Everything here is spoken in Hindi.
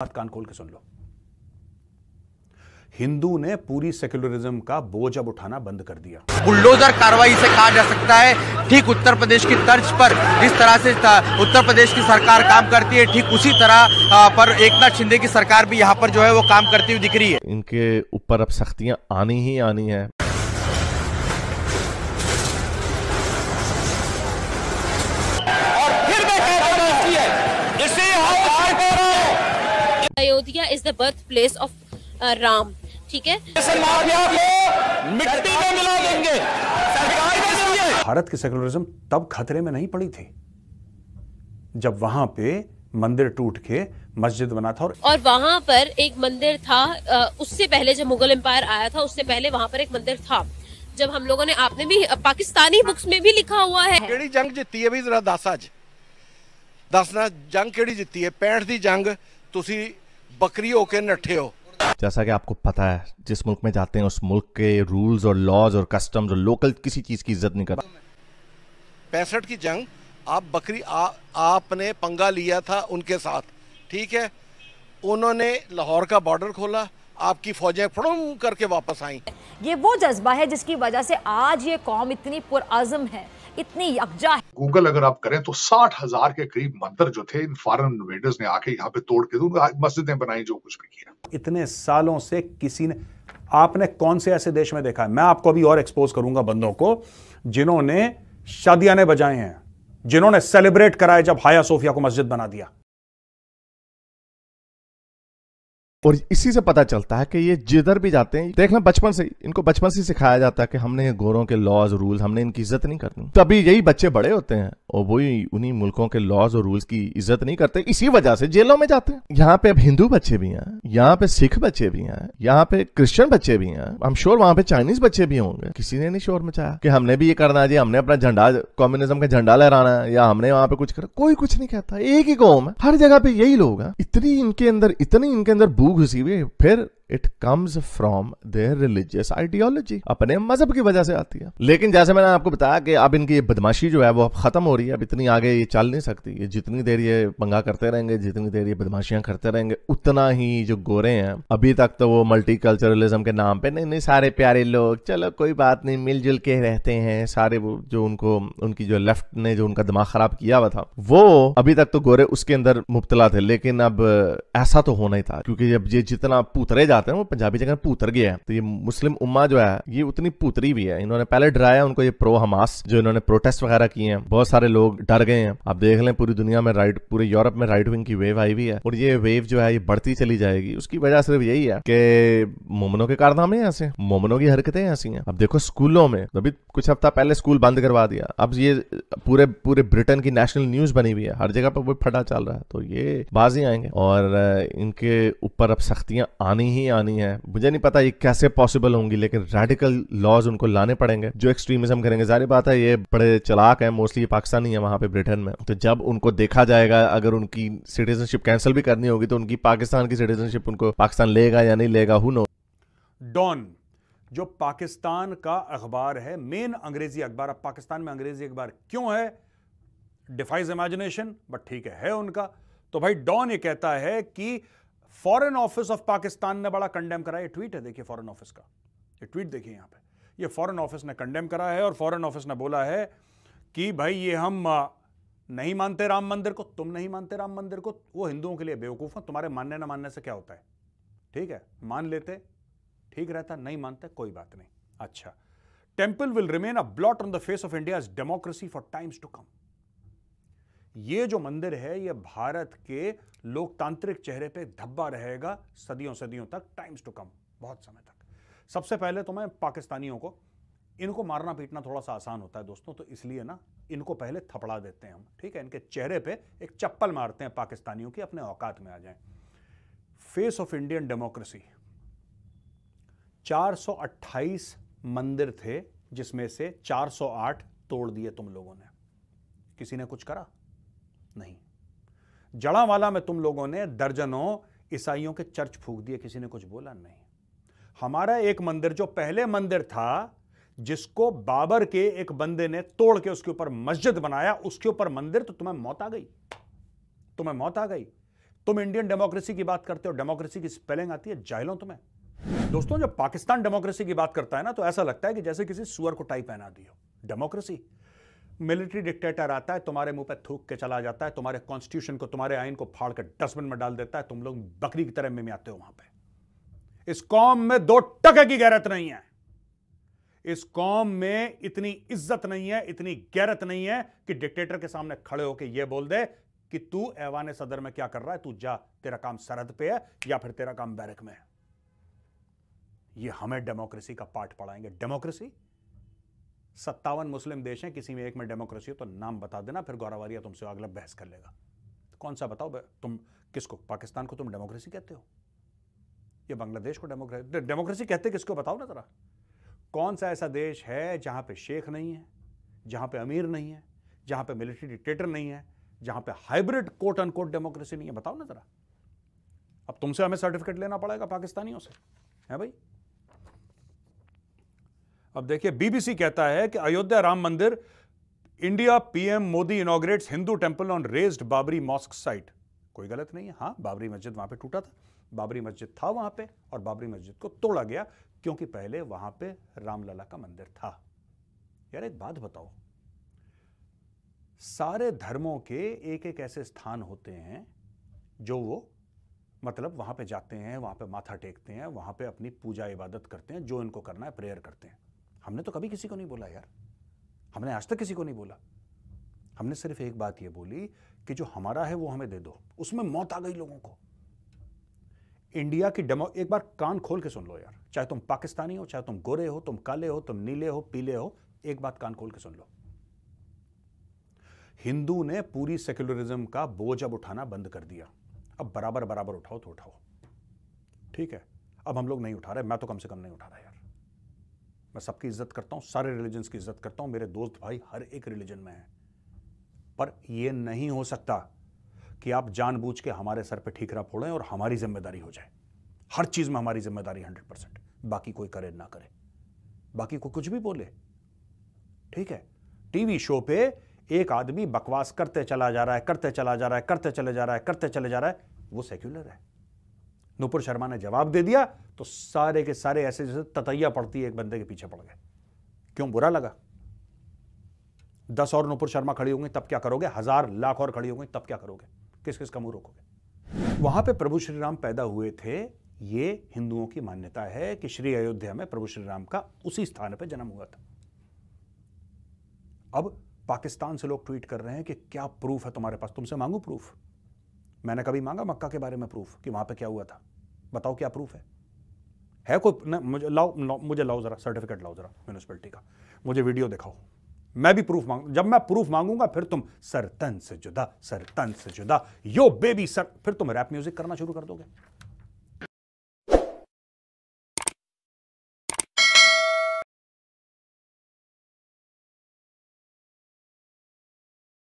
बात कान खोल के सुन लो हिंदू ने पूरी सेक्युलरिज्म का बोझ अब उठाना बंद कर दिया बुलडोजर कार्रवाई से कहा जा सकता है ठीक उत्तर प्रदेश की तर्ज पर जिस तरह से उत्तर प्रदेश की सरकार काम करती है ठीक उसी तरह पर एक नाथ शिंदे की सरकार भी यहाँ पर जो है वो काम करती हुई दिख रही है इनके ऊपर अब सख्तियां आनी ही आनी है Ayodhya is the birth place of Ram ठीक है मिट्टी में मिला देंगे भारत के सेकुलरिज्म तब खतरे में नहीं पड़ी थी जब वहां पे मंदिर टूट के मस्जिद बना था और, और वहां पर एक मंदिर था uh, उससे पहले जब मुगल एम्पायर आया था उससे पहले वहां पर एक मंदिर था जब हम लोगों ने आपने भी uh, पाकिस्तानी बुक्स में भी लिखा हुआ है केड़ी जंग जीती है भी जरा दस अज दसना जंग केड़ी जीती है पैंठ ਦੀ जंग ਤੁਸੀਂ बकरी के नठे हो जैसा कि आपको पता है जिस मुल्क में जाते हैं उस मुल्क के रूल्स और लॉज और कस्टम्स और लोकल किसी चीज़ की इज्जत नहीं करता पैंसठ की जंग आप बकरी आ, आपने पंगा लिया था उनके साथ ठीक है उन्होंने लाहौर का बॉर्डर खोला आपकी फौजें फड़म करके वापस आई ये वो जज्बा है जिसकी वजह से आज ये कौम इतनी पुरज़म है इतनी यकजा है गूगल अगर आप करें तो साठ हजार के करीब मंदिर जो थे इन फॉरन इन्वेडर्स ने आके यहाँ पे तोड़ के दूंगा मस्जिदें बनाई जो कुछ भी किया इतने सालों से किसी ने आपने कौन से ऐसे देश में देखा है मैं आपको अभी और एक्सपोज करूंगा बंदों को जिन्होंने शादियाने बजाए हैं जिन्होंने सेलिब्रेट कराया जब हाया सोफिया को मस्जिद बना दिया और इसी से पता चलता है कि ये जिधर भी जाते हैं देखना बचपन से इनको बचपन से सिखाया जाता है कि हमने गोरों के लॉज रूल हमने इनकी इज्जत नहीं करनी तभी यही बच्चे बड़े होते हैं और वही उन्हीं मुल्कों के लॉज और रूल्स की इज्जत नहीं करते इसी वजह से जेलों में जाते हैं यहाँ पे अब हिंदू बच्चे भी हैं यहाँ पे सिख बच्चे भी हैं यहाँ पे क्रिश्चियन बच्चे भी हैं हम श्योर वहाँ पे चाइनीज बच्चे भी होंगे किसी ने नहीं शोर मचाया कि हमने भी ये करना है जी हमने अपना झंडा कम्युनिज्म का झंडा लहराना है या हमने वहाँ पे कुछ कर कोई कुछ नहीं कहता एक ही कौम है हर जगह पे यही लोग हैं इतनी इनके अंदर इतनी इनके अंदर भूख घुसी हुई फिर it comes from there religious ideology अपने मजहब की वजह से आती है लेकिन जैसे मैंने आपको बताया कि अब इनकी ये बदमाशी जो है वो अब खत्म हो रही है अब इतनी आगे ये चल नहीं सकती ये जितनी देर ये पंगा करते रहेंगे जितनी देर ये बदमाशियां करते रहेंगे उतना ही जो गोरे हैं अभी तक तो वो मल्टी कल्चरलिज्म के नाम पे नहीं नहीं सारे प्यारे लोग चलो कोई बात नहीं मिलजुल के रहते हैं सारे वो जो उनको उनकी जो लेफ्ट ने जो उनका दिमाग खराब किया हुआ था वो अभी तक तो गोरे उसके अंदर मुबतला थे लेकिन अब ऐसा तो होना ही था क्योंकि अब ये जितना पूतरे जा आते हैं वो पंजाबी जगह पूतर गया है तो ये मुस्लिम उम्मा जो है ये उतनी पुतरी भी है इन्होंने पहले डराया उनको ये प्रो हमास जो इन्होंने प्रोटेस्ट वगैरह किए हैं बहुत सारे लोग डर गए हैं आप देख लें पूरी दुनिया में राइट पूरे यूरोप में राइट विंग की वेव आई हुई है और ये वेव जो है ये बढ़ती चली जाएगी उसकी वजह सिर्फ यही है कि मोमनों के कारनामे हैं ऐसे मोमनों की हरकतें ऐसी हैं अब देखो स्कूलों में अभी कुछ हफ्ता पहले स्कूल बंद करवा दिया अब ये पूरे पूरे ब्रिटेन की नेशनल न्यूज बनी हुई है हर जगह पर वो फटा चल रहा है तो ये बाजी आएंगे और इनके ऊपर अब सख्तियां आनी ही नहीं आनी है मुझे नहीं पता ये कैसे पॉसिबल होंगी लेकिन रेडिकल लॉज उनको लाने पड़ेंगे जो एक्सट्रीमिज्म करेंगे जारी बात है ये बड़े चलाक है मोस्टली पाकिस्तानी है वहां पे ब्रिटेन में तो जब उनको देखा जाएगा अगर उनकी सिटीजनशिप कैंसिल भी करनी होगी तो उनकी पाकिस्तान की सिटीजनशिप उनको पाकिस्तान लेगा या नहीं लेगा हु नो डॉन जो पाकिस्तान का अखबार है मेन अंग्रेजी अखबार अब पाकिस्तान में अंग्रेजी अखबार क्यों है डिफाइज इमेजिनेशन बट ठीक है, है उनका तो भाई डॉन ये कहता है कि फॉरेन ऑफिस ऑफ पाकिस्तान ने बड़ा कंडेम करा ये ट्वीट है देखिए फॉरेन ऑफिस का ये ट्वीट देखिए यहाँ पे ये फॉरेन ऑफिस ने कंडेम करा है और फॉरेन ऑफिस ने बोला है कि भाई ये हम नहीं मानते राम मंदिर को तुम नहीं मानते राम मंदिर को वो हिंदुओं के लिए बेवकूफ़ है तुम्हारे मानने ना मानने से क्या होता है ठीक है मान लेते ठीक रहता नहीं मानते कोई बात नहीं अच्छा temple will remain a blot on the face of India democracy for times to come ये जो मंदिर है ये भारत के लोकतांत्रिक चेहरे पे धब्बा रहेगा सदियों सदियों तक टाइम्स टू कम बहुत समय तक सबसे पहले तो मैं पाकिस्तानियों को इनको मारना पीटना थोड़ा सा आसान होता है दोस्तों तो इसलिए ना इनको पहले थपड़ा देते हैं हम ठीक है इनके चेहरे पे एक चप्पल मारते हैं पाकिस्तानियों की अपने औकात में आ जाए फेस ऑफ इंडियन डेमोक्रेसी 428 मंदिर थे जिसमें से 408 तोड़ दिए तुम लोगों ने किसी ने कुछ करा नहीं जड़ावाला में तुम लोगों ने दर्जनों ईसाइयों के चर्च फूक दिए किसी ने कुछ बोला नहीं हमारा एक मंदिर जो पहले मंदिर था जिसको बाबर के एक बंदे ने तोड़ के उसके ऊपर मस्जिद बनाया उसके ऊपर मंदिर तो तुम्हें मौत आ गई तुम्हें मौत आ गई तुम इंडियन डेमोक्रेसी की बात करते हो डेमोक्रेसी की स्पेलिंग आती है जाहिलो तुम्हें दोस्तों जब पाकिस्तान डेमोक्रेसी की बात करता है ना तो ऐसा लगता है कि जैसे किसी सुअर को टाई पहना दियो डेमोक्रेसी मिलिट्री डिक्टेटर आता है तुम्हारे मुंह पर थूक के चला जाता है तुम्हारे कॉन्स्टिट्यूशन को तुम्हारे आइन को फाड़ कर डस्टबिन में डाल देता है तुम लोग बकरी की तरह में आते हो वहां पे इस कौम में दो टके की गैरत नहीं है इस कौम में इतनी इज्जत नहीं है इतनी गैरत नहीं है कि डिक्टेटर के सामने खड़े होकर यह बोल दे कि तू ऐवान सदर में क्या कर रहा है तू जा तेरा काम सरहद पे है या फिर तेरा काम बैरक में है ये हमें डेमोक्रेसी का पाठ पढ़ाएंगे डेमोक्रेसी सत्तावन मुस्लिम देश हैं किसी में एक में डेमोक्रेसी हो तो नाम बता देना फिर गौरवारिया तुमसे अगला बहस कर लेगा कौन सा बताओ तुम किसको पाकिस्तान को तुम डेमोक्रेसी कहते हो या बांग्लादेश को डेमोक्रेसी डेमोक्रेसी कहते किसको बताओ ना जरा कौन सा ऐसा देश है जहाँ पे शेख नहीं है जहाँ पे अमीर नहीं है जहाँ पे मिलिट्री डिक्टेटर नहीं है जहाँ पे हाइब्रिड कोट अनकोट डेमोक्रेसी नहीं है बताओ ना जरा अब तुमसे हमें सर्टिफिकेट लेना पड़ेगा पाकिस्तानियों से है भाई अब देखिए बीबीसी कहता है कि Ayodhya Ram mandir India PM Modi inaugurates Hindu temple on razed Babri mosque site कोई गलत नहीं है हाँ बाबरी मस्जिद वहां पे टूटा था बाबरी मस्जिद था वहां पे और बाबरी मस्जिद को तोड़ा गया क्योंकि पहले वहां पे रामलला का मंदिर था यार एक बात बताओ सारे धर्मों के एक एक ऐसे स्थान होते हैं जो वो मतलब वहां पे जाते हैं वहां पे माथा टेकते हैं वहां पे अपनी पूजा इबादत करते हैं जो इनको करना है प्रेयर करते हैं हमने तो कभी किसी को नहीं बोला यार हमने आज तक किसी को नहीं बोला हमने सिर्फ एक बात यह बोली कि जो हमारा है वो हमें दे दो उसमें मौत आ गई लोगों को इंडिया की डेमो एक बार कान खोल के सुन लो यार चाहे तुम पाकिस्तानी हो चाहे तुम गोरे हो तुम काले हो तुम नीले हो पीले हो एक बात कान खोल के सुन लो हिंदू ने पूरी सेक्युलरिज्म का बोझ अब उठाना बंद कर दिया अब बराबर बराबर उठाओ तो उठाओ ठीक है अब हम लोग नहीं उठा रहे मैं तो कम से कम नहीं उठा रहा मैं सबकी इज्जत करता हूँ सारे रिलीजन की इज्जत करता हूँ मेरे दोस्त भाई हर एक रिलीजन में है पर यह नहीं हो सकता कि आप जानबूझ के हमारे सर पे ठीकरा फोड़ें और हमारी जिम्मेदारी हो जाए हर चीज़ में हमारी जिम्मेदारी हंड्रेड परसेंट बाकी कोई करे ना करे बाकी को कुछ भी बोले ठीक है टीवी शो पे एक आदमी बकवास करते चला जा रहा है करते चला जा रहा है करते चले जा रहा है करते चले जा रहा है वो सेक्युलर है नुपुर शर्मा ने जवाब दे दिया तो सारे के सारे ऐसे जैसे ततैया पड़ती है एक बंदे के पीछे पड़ गए क्यों बुरा लगा दस और नुपुर शर्मा खड़ी होंगे तब क्या करोगे हजार लाख और खड़ी होंगे तब क्या करोगे किस किस का मुंह रोकोगे वहां पे प्रभु श्री राम पैदा हुए थे ये हिंदुओं की मान्यता है कि श्री अयोध्या में प्रभु श्री राम का उसी स्थान पर जन्म हुआ था अब पाकिस्तान से लोग ट्वीट कर रहे हैं कि क्या प्रूफ है तुम्हारे पास तुमसे मांगू प्रूफ मैंने कभी मांगा मक्का के बारे में प्रूफ कि वहां पे क्या हुआ था बताओ क्या प्रूफ है है कोई न, मुझे लाओ, मुझे लाओ ज़रा सर्टिफिकेट लाओ ज़रा म्यूनसिपलिटी का मुझे वीडियो दिखाओ मैं भी प्रूफ मांग जब मैं प्रूफ मांगूंगा फिर तुम तन से जुदा तन से जुदा यो बेबी सर फिर तुम रैप म्यूजिक करना शुरू कर दोगे